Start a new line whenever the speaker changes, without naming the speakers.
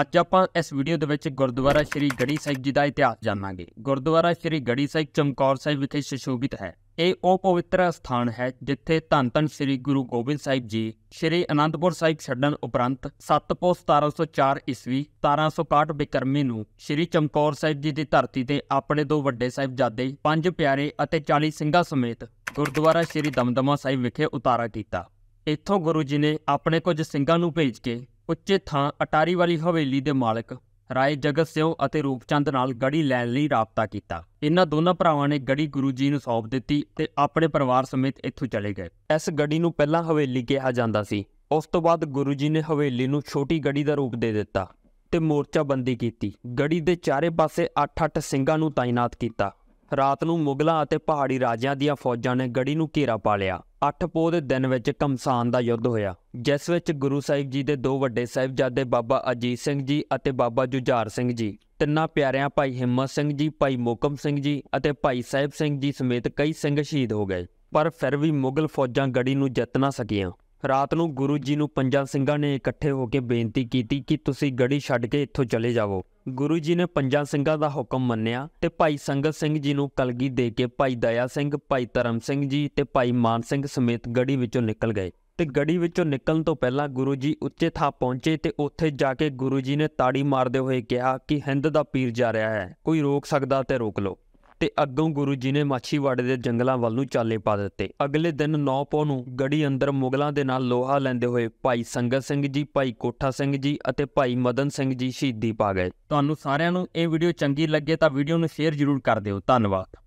ਅੱਜ ਆਪਾਂ ਇਸ ਵੀਡੀਓ ਦੇ ਵਿੱਚ ਗੁਰਦੁਆਰਾ ਸ੍ਰੀ ਗੜੀ ਸਾਹਿਬ ਜੀ ਦਾ ਇਤਿਹਾਸ ਜਾਣਾਂਗੇ ਗੁਰਦੁਆਰਾ ਸ੍ਰੀ ਗੜੀ ਸਾਹਿਬ ਚਮਕੌਰ ਸਾਹਿਬ ਵਿਖੇ ਸ਼ਿਸ਼ੋਭਿਤ ਹੈ ਇਹ ਉਹ ਪਵਿੱਤਰ ਸਥਾਨ ਹੈ ਜਿੱਥੇ ਧੰਨ ਧੰਨ ਸ੍ਰੀ ਗੁਰੂ ਗੋਬਿੰਦ ਸਾਹਿਬ ਜੀ ਸ੍ਰੀ ਅਨੰਦਪੁਰ ਸਾਹਿਬ ਛੱਡਣ ਉਪਰੰਤ 7 ਪੋ 1704 ਈਸਵੀ 1761 ਬਿਕਰਮੀ ਨੂੰ ਸ੍ਰੀ ਚਮਕੌਰ ਸਾਹਿਬ ਜੀ ਦੀ ਧਰਤੀ ਤੇ ਆਪਣੇ ਦੋ ਵੱਡੇ ਸਾਹਿਬਜ਼ਾਦੇ ਪੰਜ ਪਿਆਰੇ ਅਤੇ 40 ਸਿੰਘਾਂ ਸਮੇਤ ਗੁਰਦੁਆਰਾ ਸ੍ਰੀ ਦਮਦਮਾ ਸਾਹਿਬ ਵਿਖੇ ਉਤਾਰਾ ਕੀਤਾ ਇੱਥੋਂ ਗੁਰੂ ਜੀ ਨੇ ਆਪਣੇ ਕੁਝ ਸਿੰਘਾਂ ਨੂੰ ਭੇਜ ਕੇ ਉੱਚੇ ਥਾਂ ਅਟਾਰੀ ਵਾਲੀ ਹਵੇਲੀ ਦੇ ਮਾਲਕ ਰਾਏ ਜਗਤ ਸਿੰਘ ਅਤੇ ਰੂਪਚੰਦ ਨਾਲ ਗੜੀ ਲੈਣ ਲਈ ਰਾਪਤਾ ਕੀਤਾ ਇਹਨਾਂ ਦੋਨਾਂ ਭਰਾਵਾਂ ਨੇ ਗੜੀ ਗੁਰੂ ਜੀ ਨੂੰ ਸੌਂਪ ਦਿੱਤੀ ਤੇ ਆਪਣੇ ਪਰਿਵਾਰ ਸਮੇਤ ਇੱਥੋਂ ਚਲੇ ਗਏ ਇਸ ਗੜੀ ਨੂੰ ਪਹਿਲਾਂ ਹਵੇਲੀ ਕਿਹਾ ਜਾਂਦਾ ਸੀ ਉਸ ਤੋਂ ਬਾਅਦ ਗੁਰੂ ਜੀ ਨੇ ਹਵੇਲੀ ਨੂੰ ਛੋਟੀ ਗੜੀ ਦਾ ਰੂਪ ਦੇ ਦਿੱਤਾ ਤੇ ਮੋਰਚਾ ਬੰਦੀ ਕੀਤੀ ਗੜੀ ਦੇ ਚਾਰੇ ਪਾਸੇ 8-8 ਸਿੰਘਾਂ ਨੂੰ ਤਾਇਨਾਤ ਕੀਤਾ ਰਾਤ ਨੂੰ ਮੁਗਲਾਂ ਅਤੇ ਪਹਾੜੀ ਰਾਜਿਆਂ ਦੀਆਂ ਫੌਜਾਂ ਨੇ ਗੜੀ ਨੂੰ ਘੇਰਾ ਪਾ ਲਿਆ ਅੱਠ ਪੋਹ ਦੇ ਦਿਨ ਵਿੱਚ ਕਮਸਾਨ ਦਾ ਯੁੱਧ ਹੋਇਆ ਜਿਸ ਵਿੱਚ ਗੁਰੂ ਸਾਹਿਬ ਜੀ ਦੇ ਦੋ ਵੱਡੇ ਸਹਿਬਜ਼ਾਦੇ ਬਾਬਾ ਅਜੀਤ ਸਿੰਘ ਜੀ ਅਤੇ ਬਾਬਾ ਜੁਝਾਰ ਸਿੰਘ ਜੀ ਤਿੰਨਾਂ ਪਿਆਰਿਆਂ ਭਾਈ ਹਿੰਮਤ ਸਿੰਘ ਜੀ ਭਾਈ ਮੋਕਮ ਸਿੰਘ ਜੀ ਅਤੇ ਭਾਈ ਸਾਹਿਬ ਸਿੰਘ ਜੀ ਸਮੇਤ ਕਈ ਸਿੰਘ ਸ਼ਹੀਦ ਹੋ ਗਏ ਪਰ ਫਿਰ ਵੀ ਮੁਗਲ ਫੌਜਾਂ ਗੜੀ ਨੂੰ ਜਿੱਤ ਨਾ ਸਕੀਆਂ ਰਾਤ ਨੂੰ ਗੁਰੂ ਜੀ ਨੂੰ ਪੰਜਾਂ ਸਿੰਘਾਂ ਨੇ ਇਕੱਠੇ ਹੋ ਕੇ ਬੇਨਤੀ ਕੀਤੀ ਕਿ ਤੁਸੀਂ ਗੜੀ ਛੱਡ ਕੇ ਇੱਥੋਂ ਚਲੇ ਜਾਵੋ ਗੁਰੂ ਜੀ ਨੇ ਪੰਜਾਂ ਸਿੰਘਾਂ ਦਾ ਹੁਕਮ ਮੰਨਿਆ ਤੇ ਭਾਈ ਸੰਗਤ ਸਿੰਘ ਜੀ ਨੂੰ ਕਲਗੀ ਦੇ ਕੇ ਭਾਈ ਦਇਆ ਸਿੰਘ ਭਾਈ ਧਰਮ ਸਿੰਘ ਜੀ ਤੇ ਭਾਈ ਮਾਨ ਸਿੰਘ ਸਮੇਤ ਗੜੀ ਵਿੱਚੋਂ ਨਿਕਲ ਗਏ ਤੇ ਗੜੀ ਵਿੱਚੋਂ ਨਿਕਲਣ ਤੋਂ ਪਹਿਲਾਂ ਗੁਰੂ ਜੀ ਉੱਚੇ ਥਾਂ ਪਹੁੰਚੇ ਤੇ ਉੱਥੇ ਜਾ ਕੇ ਗੁਰੂ ਜੀ ਨੇ ਤਾੜੀ ਮਾਰਦੇ ਹੋਏ ਕਿਹਾ ਕਿ ਹਿੰਦ ਦਾ ਪੀਰ ਜਾ ਰਿਹਾ ਹੈ ਕੋਈ ਰੋਕ ਸਕਦਾ ਤੇ ਰੋਕ ਲਓ ਤੇ ਅੱਗੋਂ ਗੁਰੂ ਜੀ ਨੇ ਮਾਛੀਵਾੜੇ ਦੇ ਜੰਗਲਾਂ ਵੱਲ ਨੂੰ ਚਾਲੇ ਪਾ ਦਿੱਤੇ ਅਗਲੇ ਦਿਨ 9 ਪੌ ਨੂੰ ਗੜੀ ਅੰਦਰ ਮੁਗਲਾਂ ਦੇ ਨਾਲ ਲੋਹਾ ਲੈਂਦੇ ਹੋਏ ਭਾਈ ਸੰਗਤ ਸਿੰਘ ਜੀ ਭਾਈ ਕੋਠਾ ਸਿੰਘ ਜੀ ਅਤੇ ਭਾਈ ਮਦਨ ਸਿੰਘ ਜੀ ਸ਼ਹੀਦੀ ਪਾ ਗਏ ਤੁਹਾਨੂੰ ਸਾਰਿਆਂ ਨੂੰ ਇਹ ਵੀਡੀਓ ਚੰਗੀ ਲੱਗੇ ਤਾਂ ਵੀਡੀਓ ਨੂੰ ਸ਼ੇਅਰ ਜ਼ਰੂਰ ਕਰ ਦਿਓ ਧੰਨਵਾਦ